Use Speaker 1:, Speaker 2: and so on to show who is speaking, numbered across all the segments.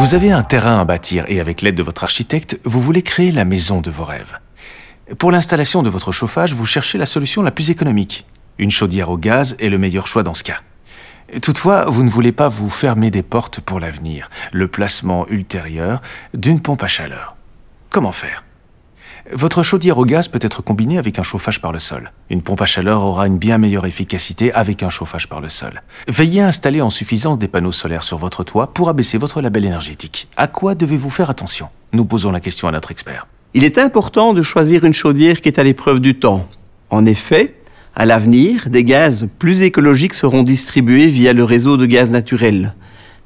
Speaker 1: Vous avez un terrain à bâtir et avec l'aide de votre architecte, vous voulez créer la maison de vos rêves. Pour l'installation de votre chauffage, vous cherchez la solution la plus économique. Une chaudière au gaz est le meilleur choix dans ce cas. Toutefois, vous ne voulez pas vous fermer des portes pour l'avenir, le placement ultérieur d'une pompe à chaleur. Comment faire votre chaudière au gaz peut être combinée avec un chauffage par le sol. Une pompe à chaleur aura une bien meilleure efficacité avec un chauffage par le sol. Veillez à installer en suffisance des panneaux solaires sur votre toit pour abaisser votre label énergétique. À quoi
Speaker 2: devez-vous faire attention Nous posons la question à notre expert. Il est important de choisir une chaudière qui est à l'épreuve du temps. En effet, à l'avenir, des gaz plus écologiques seront distribués via le réseau de gaz naturel.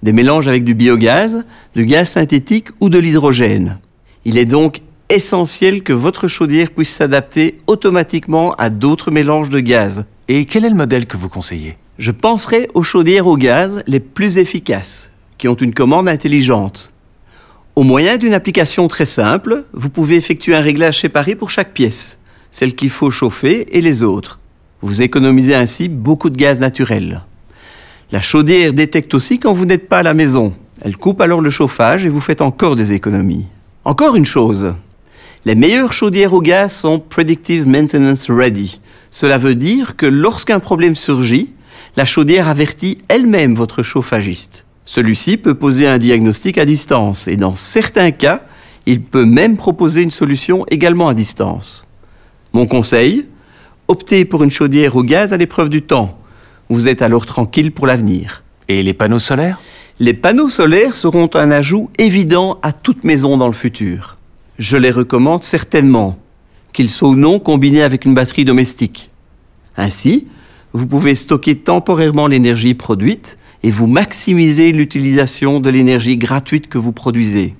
Speaker 2: Des mélanges avec du biogaz, du gaz synthétique ou de l'hydrogène. Il est donc essentiel que votre chaudière puisse s'adapter automatiquement à d'autres mélanges de gaz. Et quel est le modèle que vous conseillez Je penserai aux chaudières au gaz les plus efficaces, qui ont une commande intelligente. Au moyen d'une application très simple, vous pouvez effectuer un réglage séparé pour chaque pièce, celle qu'il faut chauffer et les autres. Vous économisez ainsi beaucoup de gaz naturel. La chaudière détecte aussi quand vous n'êtes pas à la maison. Elle coupe alors le chauffage et vous faites encore des économies. Encore une chose, les meilleures chaudières au gaz sont Predictive Maintenance Ready. Cela veut dire que lorsqu'un problème surgit, la chaudière avertit elle-même votre chauffagiste. Celui-ci peut poser un diagnostic à distance et dans certains cas, il peut même proposer une solution également à distance. Mon conseil Optez pour une chaudière au gaz à l'épreuve du temps. Vous êtes alors tranquille pour l'avenir. Et les panneaux solaires Les panneaux solaires seront un ajout évident à toute maison dans le futur je les recommande certainement, qu'ils soient ou non combinés avec une batterie domestique. Ainsi, vous pouvez stocker temporairement l'énergie produite et vous maximisez l'utilisation de l'énergie gratuite que vous produisez.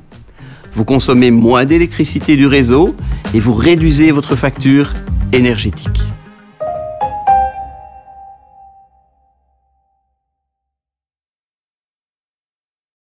Speaker 2: Vous consommez moins d'électricité du réseau et vous réduisez votre facture énergétique.